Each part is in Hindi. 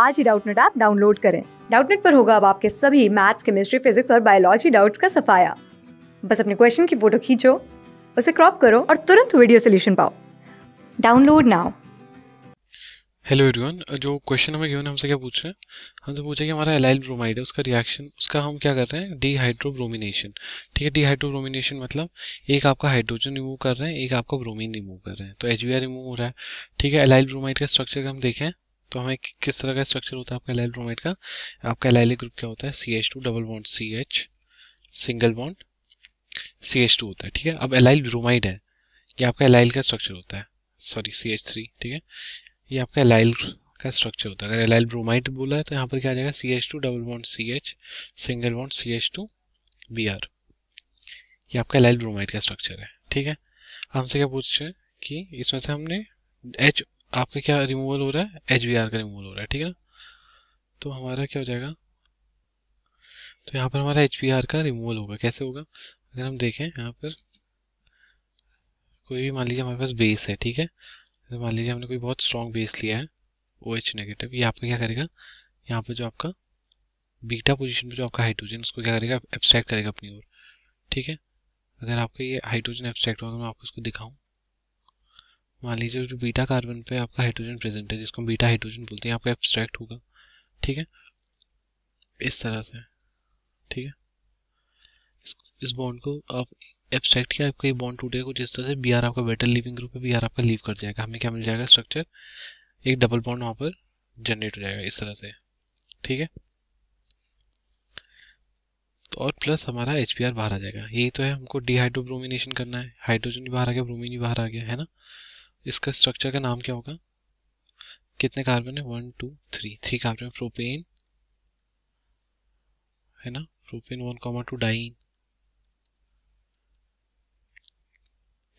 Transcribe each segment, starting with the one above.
आज ही डाउटनेट ऐप डाउनलोड करें डाउटनेट पर होगा अब आपके सभी मैथ्स केमिस्ट्री फिजिक्स और बायोलॉजी डाउट्स का सफाया बस अपने क्वेश्चन की फोटो खींचो उसे क्रॉप करो और तुरंत वीडियो सोल्यूशन पाओ डाउनलोड नाउ हेलो एवरीवन जो क्वेश्चन हमें गिवन है हमसे क्या पूछ रहे हैं हमसे पूछा कि हमारा एलाइल ब्रोमाइड है उसका रिएक्शन उसका हम क्या कर रहे हैं डीहाइड्रोब्रोमिनेशन ठीक है डीहाइड्रोब्रोमिनेशन मतलब एक आपका हाइड्रोजन रिमूव कर रहे हैं एक आपका ब्रोमीन रिमूव कर रहे हैं तो एच रिमूव हो रहा है ठीक है एलाइल ब्रोमाइड का स्ट्रक्चर हम देखें तो हमें किस तरह का स्ट्रक्चर होता है आपका एलाइल ब्रोमाइड का आपका एलाइल ग्रुप क्या होता है C H two double bond C H single bond C H two होता है ठीक है अब एलाइल ब्रोमाइड है ये आपका एलाइल का स्ट्रक्चर होता है सॉरी सी एच थ्री ठीक है ये आपका एलाइल का स्ट्रक्चर होता है अगर एलाइल ब्रोमाइड बोला है तो यहाँ पर क्या आ जाएगा C H two double bond C H single bond C H two B R ये आपका एलाइल ब्रोमाइड का स्ट्रक्चर है ठीक है हमसे क्या पूछ रहे हैं कि इसमें से हमने एच आपका क्या रिमूवल हो रहा है एच का रिमूवल हो रहा है ठीक है ना तो हमारा क्या हो जाएगा तो यहाँ पर हमारा एच का रिमूवल होगा कैसे होगा अगर हम देखें यहाँ पर कोई भी मान लीजिए हमारे पास बेस है ठीक है तो मान लीजिए हमने कोई बहुत स्ट्रॉन्ग बेस लिया है ओ एच नेगेटिव ये आपका क्या करेगा यहाँ पर जो आपका बीटा पोजीशन पे जो आपका हाइड्रोजन उसको क्या करेगा एब्स्ट्रैक्ट करेगा अपनी ओर ठीक है अगर आपका ये हाइड्रोजन एब्स्ट्रैक्ट होगा तो मैं आपको उसको दिखाऊँ मान लीजिए जो बीटा कार्बन पे आपका हाइड्रोजन प्रेजेंट है जिसको हम बीटा हाइड्रोजन बोलते हैं आपका एब्स्ट्रैक्ट होगा ठीक है इस तरह से ठीक है इस, इस बॉन्ड को आप एब्स्ट्रैक्ट किया आपका ये बॉन्ड टूटेगा कुछ इस तरह से बी आर आपका बेटर लिविंग ग्रुप है बी आर आपका लीव कर जाएगा हमें क्या मिल जाएगा स्ट्रक्चर एक डबल बॉन्ड वहाँ पर जनरेट हो जाएगा इस तरह से ठीक है तो और प्लस हमारा एच बाहर आ जाएगा यही तो है हमको डिहाइड्रो ब्रोमिनेशन करना है हाइड्रोजन भी बाहर आ गया ब्रोमिन भी बाहर आ गया है ना इसका स्ट्रक्चर का नाम क्या होगा कितने कार्बन है one two three three carbon propane है ना propane one comma two diene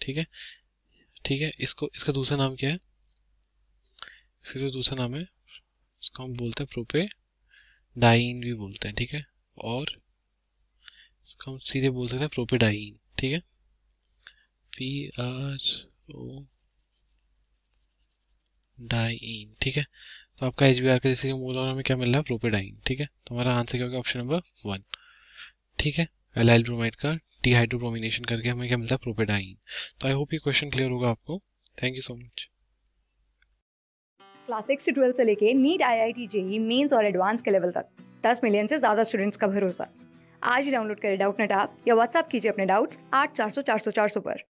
ठीक है ठीक है इसको इसका दूसरा नाम क्या है इसका जो दूसरा नाम है इसको हम बोलते हैं प्रोपे डाइन भी बोलते हैं ठीक है और इसको हम सीधे बोल सकते हैं प्रोपेडाइन ठीक है पी आर ओ डाइन ठीक है तो आपका एच बी आर का जैसे कि बोला में क्या मिल रहा है प्रोपेडाइन ठीक है तो हमारा आंसर क्या होगा ऑप्शन नंबर वन ठीक है एलाइल ब्रोमाइड का डिहाइड्रोब्रोमिनेशन करके हमें क्या मिलता है प्रोपेडाइन तो आई होप ये क्वेश्चन क्लियर होगा आपको thank you so much class six से ट्वेल्थ से लेके NEET I I T JEE mains और एडवांस के लेवल तक दस मिलियन से ज्यादा स्टूडेंट्स का भरोसा आज ही डाउनलोड करें डाउट नेट आप या व्हाट्सअप कीजिए अपने डाउट्स आठ चार सौ चार सौ चार सौ पर